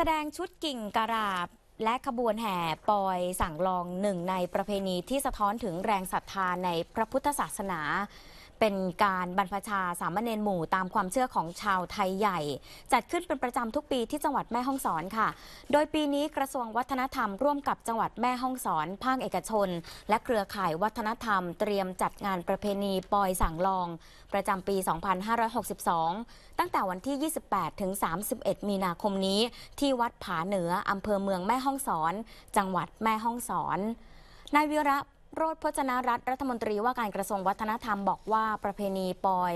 แสดงชุดกิ่งกระราบและขบวนแห่ปอยสั่งลองหนึ่งในประเพณีที่สะท้อนถึงแรงศรัทธาในพระพุทธศาสนาเป็นการบรรพชาสามเณรหมู่ ตามความเชื่อของชาวไทยใหญ่ จัดขึ้นเป็นประจำทุกปีที่จังหวัดแม่ฮ่องสอนค่ะ โดยปีนี้กระทรวงวัฒนธรรมร่วมกับจังหวัดแม่ฮ่องสอนภาคเอกชน และเครือข่ายวัฒนธรรมเตรียมจัดงานประเพณีปอยสังลอง ประจำปี 2562 ตั้งแต่วันที่ 28 ถึง 31 มีนาคมนี้ที่วัดผาเหนืออำเภอเมืองแม่ฮ่องสอน จังหวัดแม่ฮ่องสอนนายวิระโรธพจนารัฐรัฐมนตรีว่าการกระทรวงวัฒนธรรมบอกว่าประเพณีปอย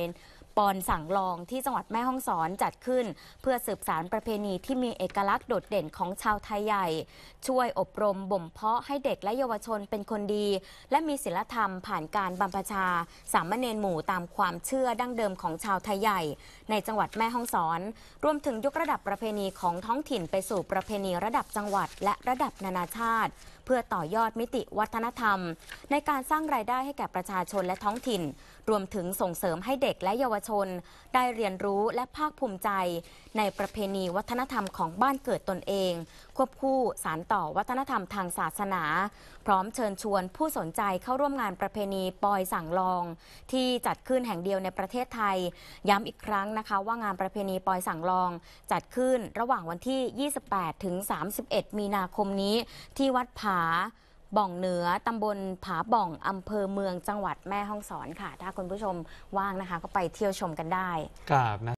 ปอนสั่งลองที่จังหวัดแม่ฮ่องสอนจัดขึ้น เพื่อสืบสารประเพณีที่มีเอกลักษณ์โดดเด่นของชาวไทยใหญ่ ช่วยอบรมบ่มเพาะให้เด็กและเยาวชนเป็นคนดี และมีศีลธรรมผ่านการบำเพชาสามเณรหมู่ตามความเชื่อดั้งเดิมของชาวไทยใหญ่ ในจังหวัดแม่ฮ่องสอน รวมถึงยกระดับประเพณีของท้องถิ่นไปสู่ประเพณีระดับจังหวัดและระดับนานาชาติ เพื่อต่อยอดมิติวัฒนธรรม ในการสร้างรายได้ให้แก่ประชาชนและท้องถิ่น รวมถึงส่งเสริมให้เด็กและเยาวชนได้เรียนรู้และภาคภูมิใจในประเพณีวัฒนธรรมของบ้านเกิดตนเอง ควบคู่สารต่อวัฒนธรรมทางศาสนา พร้อมเชิญชวนผู้สนใจเข้าร่วมงานประเพณีปอยสั่งลอง ที่จัดขึ้นแห่งเดียวในประเทศไทย ย้ำอีกครั้งนะคะ ว่างานประเพณีปอยสั่งลองจัดขึ้นระหว่างวันที่ 28 ถึง 31 มีนาคมนี้ที่วัดผาบ่องเหนือตำบลผาบ่องอำเภอเมืองจังหวัดแม่ฮ่องสอนค่ะ ถ้าคุณผู้ชมว่างนะคะก็ไปเที่ยวชมกันได้ครับนะ